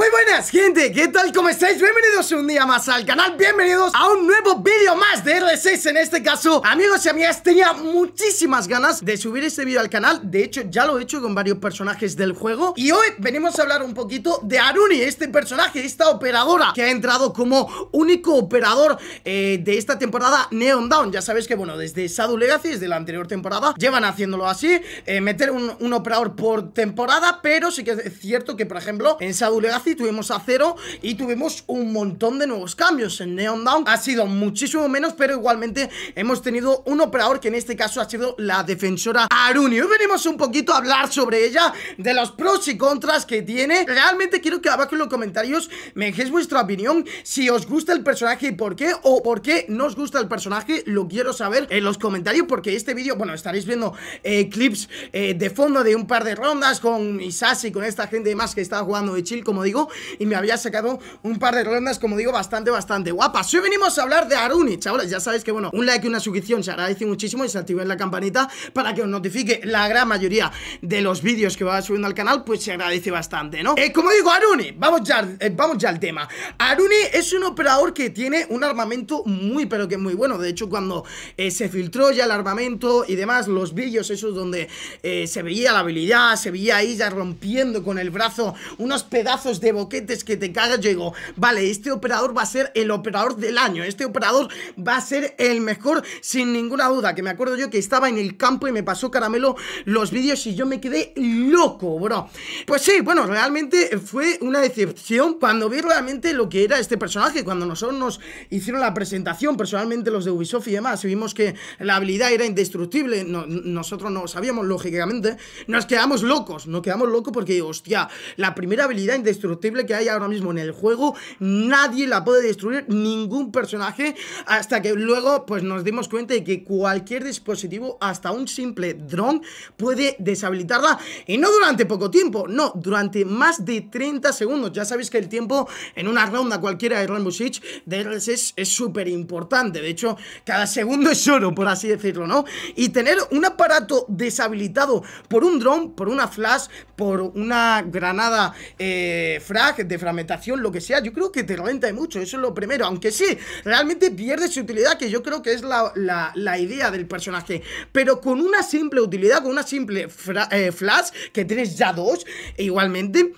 Muy buenas gente, ¿qué tal? ¿Cómo estáis? Bienvenidos un día más al canal, bienvenidos a un nuevo vídeo más de R6 en este caso Amigos y amigas, tenía muchísimas ganas de subir este vídeo al canal De hecho, ya lo he hecho con varios personajes del juego Y hoy venimos a hablar un poquito de Aruni, este personaje, esta operadora Que ha entrado como único operador eh, de esta temporada Neon Down Ya sabéis que, bueno, desde Shadow Legacy, desde la anterior temporada Llevan haciéndolo así, eh, meter un, un, operador por temporada Pero sí que es cierto que, por ejemplo, en Shadow Legacy Tuvimos tuvimos Acero y tuvimos un montón de nuevos cambios. En Neon Down ha sido muchísimo menos, pero igualmente hemos tenido un operador que en este caso ha sido la defensora Aruni. Hoy venimos un poquito a hablar sobre ella, de los pros y contras que tiene. Realmente quiero que abajo en los comentarios me dejéis vuestra opinión, si os gusta el personaje y por qué, o por qué no os gusta el personaje, lo quiero saber en los comentarios, porque este vídeo, bueno, estaréis viendo eh, clips eh, de fondo de un par de rondas con Isasi, con esta gente más que está jugando de chill, como digo, y me había sacado un par de rondas, como digo, bastante, bastante guapas. Hoy venimos a hablar de Aruni, chavales. Ya sabéis que, bueno, un like y una suscripción se agradece muchísimo y se activen la campanita para que os notifique la gran mayoría de los vídeos que va subiendo al canal, pues se agradece bastante, ¿no? Eh, como digo, Aruni, vamos ya, eh, vamos ya al tema. Aruni es un operador que tiene un armamento muy, pero que muy bueno. De hecho, cuando eh, se filtró ya el armamento y demás, los vídeos esos donde se veía la habilidad, se veía a ella rompiendo con el brazo unos pedazos de boquetes que te cagas, yo digo, vale, este operador va a ser el operador del año, este operador va a ser el mejor sin ninguna duda, que me acuerdo yo que estaba en el campo y me pasó caramelo los vídeos y yo me quedé loco, bro. Pues sí, bueno, realmente fue una decepción cuando vi realmente lo que era este personaje, cuando nosotros nos hicieron la presentación, personalmente los de Ubisoft y demás, y vimos que la habilidad era indestructible, nosotros no sabíamos, lógicamente, nos quedamos locos, nos quedamos locos porque, hostia, la primera habilidad indestructible que hay ahora mismo en el juego. Nadie la puede destruir, ningún personaje, hasta que luego pues nos dimos cuenta de que cualquier dispositivo, hasta un simple dron, puede deshabilitarla. Y no durante poco tiempo, no, durante más de 30 segundos. Ya sabéis que el tiempo en una ronda cualquiera de Rainbow Six es súper importante. De hecho, cada segundo es oro, por así decirlo, ¿no? Y tener un aparato deshabilitado por un dron, por una flash, por una granada eh, frag, de fragmentación, lo que sea, yo creo que te renta de mucho, eso es lo primero, aunque sí, realmente pierde su utilidad, que yo creo que es la, idea del personaje, pero con una simple utilidad, con una simple eh, flash, que tienes ya dos, e igualmente,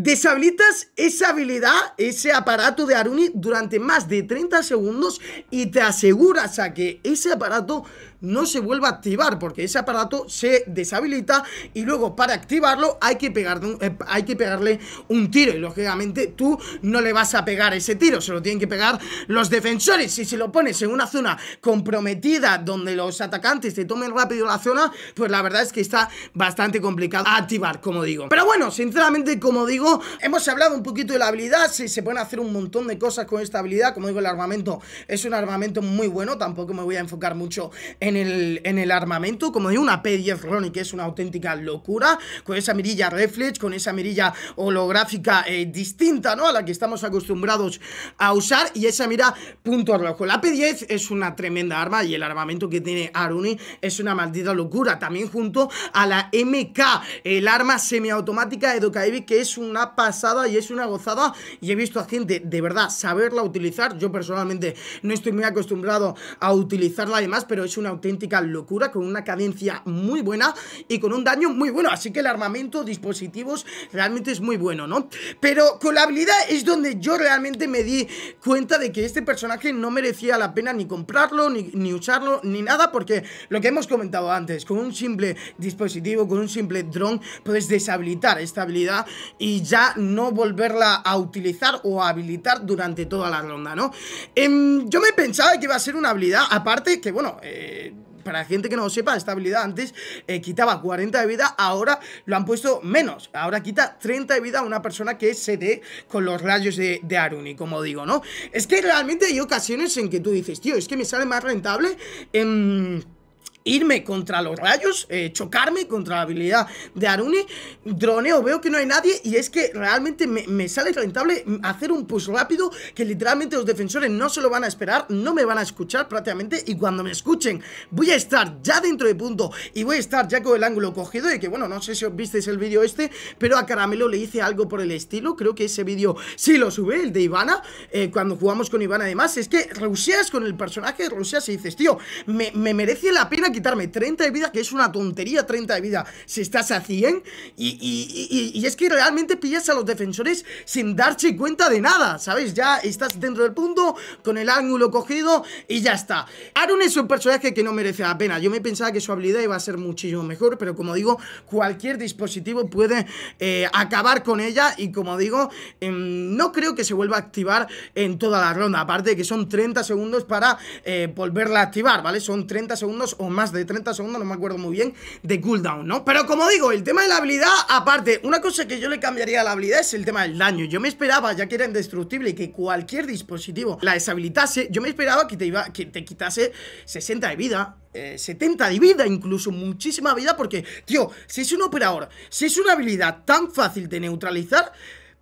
Deshabilitas esa habilidad, ese aparato de Aruni durante más de 30 segundos y te aseguras a que ese aparato no se vuelva a activar porque ese aparato se deshabilita y luego para activarlo hay que, pegar, eh, hay que pegarle un tiro y lógicamente tú no le vas a pegar ese tiro, se lo tienen que pegar los defensores si si lo pones en una zona comprometida donde los atacantes te tomen rápido la zona, pues la verdad es que está bastante complicado activar, como digo. Pero bueno, sinceramente, como digo, hemos hablado un poquito de la habilidad, si se pueden hacer un montón de cosas con esta habilidad, como digo, el armamento es un armamento muy bueno, tampoco me voy a enfocar mucho en en el, en el armamento, como digo una P10 Ronnie que es una auténtica locura, con esa mirilla reflex, con esa mirilla holográfica eh, distinta, ¿no? A la que estamos acostumbrados a usar, y esa mira punto rojo. La P10 es una tremenda arma y el armamento que tiene Aruni es una maldita locura. También junto a la MK, el arma semiautomática de Dokaibi, que es una pasada y es una gozada, y he visto a gente, de verdad, saberla utilizar. Yo personalmente no estoy muy acostumbrado a utilizarla además, pero es una auténtica locura, con una cadencia muy buena y con un daño muy bueno. Así que el armamento, dispositivos, realmente es muy bueno, ¿no? Pero con la habilidad es donde yo realmente me di cuenta de que este personaje no merecía la pena ni comprarlo, ni, usarlo, ni nada, porque lo que hemos comentado antes, con un simple dispositivo, con un simple dron, puedes deshabilitar esta habilidad y ya no volverla a utilizar o a habilitar durante toda la ronda, ¿no? Em, yo me pensaba que iba a ser una habilidad, aparte que, bueno, eh, para gente que no sepa, esta habilidad antes eh, quitaba 40 de vida, ahora lo han puesto menos. Ahora quita 30 de vida a una persona que se dé con los rayos de, Aruni, como digo, ¿no? Es que realmente hay ocasiones en que tú dices, tío, es que me sale más rentable en irme contra los rayos, eh, chocarme contra la habilidad de Aruni droneo, veo que no hay nadie y es que realmente me, sale rentable hacer un push rápido que literalmente los defensores no se lo van a esperar, no me van a escuchar prácticamente y cuando me escuchen voy a estar ya dentro de punto y voy a estar ya con el ángulo cogido y que bueno, no sé si visteis el vídeo este, pero a Caramelo le hice algo por el estilo, creo que ese vídeo sí lo sube, el de Ivana, eh, cuando jugamos con Ivana además, es que ruseas con el personaje, Rusia, y dices, tío, me, me merece la pena que quitarme 30 de vida, que es una tontería 30 de vida si estás a 100. Y, es que realmente pillas a los defensores sin darse cuenta de nada, ¿sabes? Ya estás dentro del punto, con el ángulo cogido y ya está. Aaron es un personaje que no merece la pena. Yo me pensaba que su habilidad iba a ser muchísimo mejor, pero como digo, cualquier dispositivo puede eh, acabar con ella y como digo, em, no creo que se vuelva a activar en toda la ronda. Aparte de que son 30 segundos para eh, volverla a activar, ¿vale? Son 30 segundos o más de 30 segundos, no me acuerdo muy bien, de cooldown, ¿no? Pero como digo, el tema de la habilidad, aparte, una cosa que yo le cambiaría a la habilidad es el tema del daño. Yo me esperaba, ya que era indestructible y que cualquier dispositivo la deshabilitase, yo me esperaba que te, iba, que te quitase 60 de vida, 70 eh, de vida, incluso muchísima vida, porque, tío, si es un operador, si es una habilidad tan fácil de neutralizar,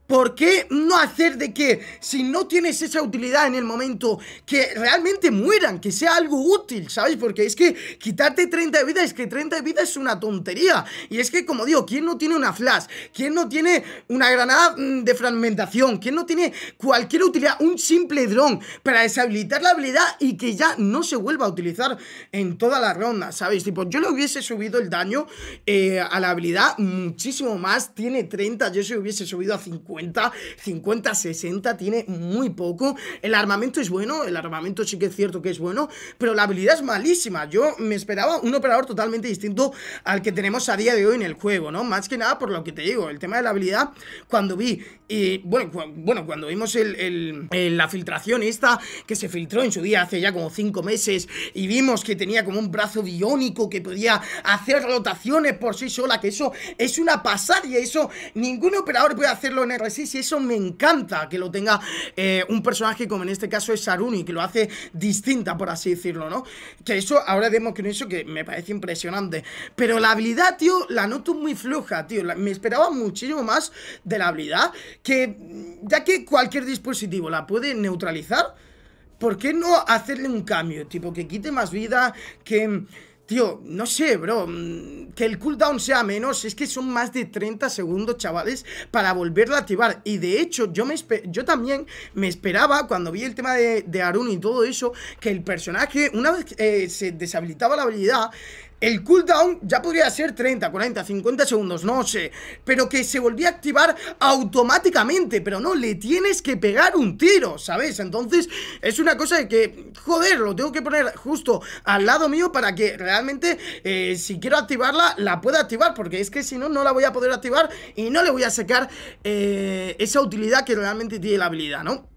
¿Por qué no hacer de que si no tienes esa utilidad en el momento, que realmente mueran, que sea algo útil, ¿sabes? Porque es que quitarte 30 de vida, es que 30 de vida es una tontería. Y es que, como digo, ¿quién no tiene una flash? ¿Quién no tiene una granada mm, de fragmentación? ¿Quién no tiene cualquier utilidad? Un simple dron para deshabilitar la habilidad y que ya no se vuelva a utilizar en toda la ronda, ¿sabes? Tipo, yo le hubiese subido el daño eh, a la habilidad muchísimo más, tiene 30, yo se hubiese subido a 50. 50, 60, tiene muy poco. El armamento es bueno, el armamento sí que es cierto que es bueno, pero la habilidad es malísima. Yo me esperaba un operador totalmente distinto al que tenemos a día de hoy en el juego, ¿no? Más que nada por lo que te digo, el tema de la habilidad, cuando vi, bueno, bueno cuando vimos la filtración esta que se filtró en su día hace ya como 5 meses y vimos que tenía como un brazo biónico que podía hacer rotaciones por sí sola, que eso es una pasada y eso ningún operador puede hacerlo en el Sí, y eso me encanta que lo tenga eh, un personaje como en este caso es Saruni, que lo hace distinta, por así decirlo, ¿no? Que eso, ahora demos con eso que me parece impresionante. Pero la habilidad, tío, la noto muy floja, tío. me esperaba muchísimo más de la habilidad, que ya que cualquier dispositivo la puede neutralizar, ¿por qué no hacerle un cambio? Tipo, que quite más vida, que Tío, no sé, bro, mm, que el cooldown sea menos, es que son más de 30 segundos, chavales, para volverla a activar. Y de hecho, yo, me yo también me esperaba, cuando vi el tema de, Arun y todo eso, que el personaje, una vez eh, se deshabilitaba la habilidad, el cooldown ya podría ser 30, 40, 50 segundos, no sé, pero que se volvía a activar automáticamente, pero no, le tienes que pegar un tiro, ¿sabes? Entonces es una cosa de que, joder, lo tengo que poner justo al lado mío para que realmente eh, si quiero activarla, la pueda activar, porque es que si no, no la voy a poder activar y no le voy a sacar eh, esa utilidad que realmente tiene la habilidad, ¿no?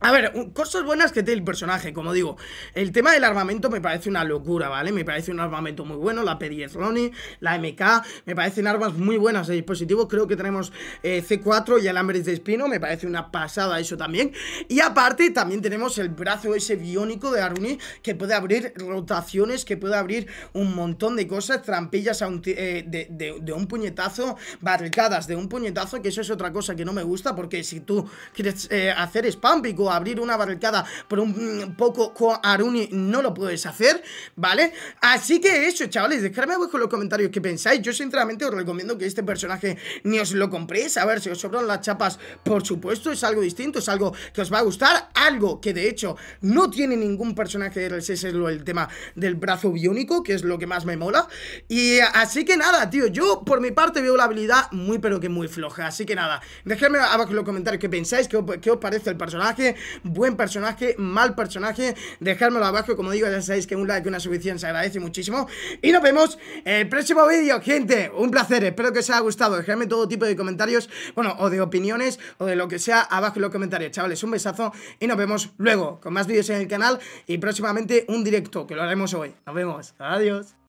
A ver, cosas buenas que tiene el personaje, como digo, el tema del armamento me parece una locura, ¿vale? Me parece un armamento muy bueno, la P10 Ronnie, la MK, me parecen armas muy buenas de dispositivos, creo que tenemos eh, C4 y alambres de espino, me parece una pasada eso también, y aparte también tenemos el brazo ese biónico de Aruni que puede abrir rotaciones, que puede abrir un montón de cosas, trampillas eh, de, un puñetazo, barricadas de un puñetazo, que eso es otra cosa que no me gusta, porque si tú quieres eh, hacer spam abrir una barricada por un mm, poco con Aruni no lo puedes hacer, ¿vale? Así que eso, chavales, dejadme abajo en los comentarios qué pensáis. Yo sinceramente os recomiendo que este personaje ni os lo compréis. A ver, si os sobran las chapas, por supuesto, es algo distinto, es algo que os va a gustar. Algo que de hecho no tiene ningún personaje de es el tema del brazo biónico, que es lo que más me mola. Y así que nada, tío, yo por mi parte veo la habilidad muy pero que muy floja. Así que nada, dejadme abajo en los comentarios qué pensáis, qué, qué os parece el personaje buen personaje, mal personaje. Dejármelo abajo, como digo, ya sabéis que un like, una suscripción se agradece muchísimo. Y nos vemos en el próximo vídeo, gente. Un placer, espero que os haya gustado. Dejadme todo tipo de comentarios, bueno, o de opiniones, o de lo que sea, abajo en los comentarios. Chavales, un besazo y nos vemos luego con más vídeos en el canal y próximamente un directo, que lo haremos hoy. Nos vemos. Adiós.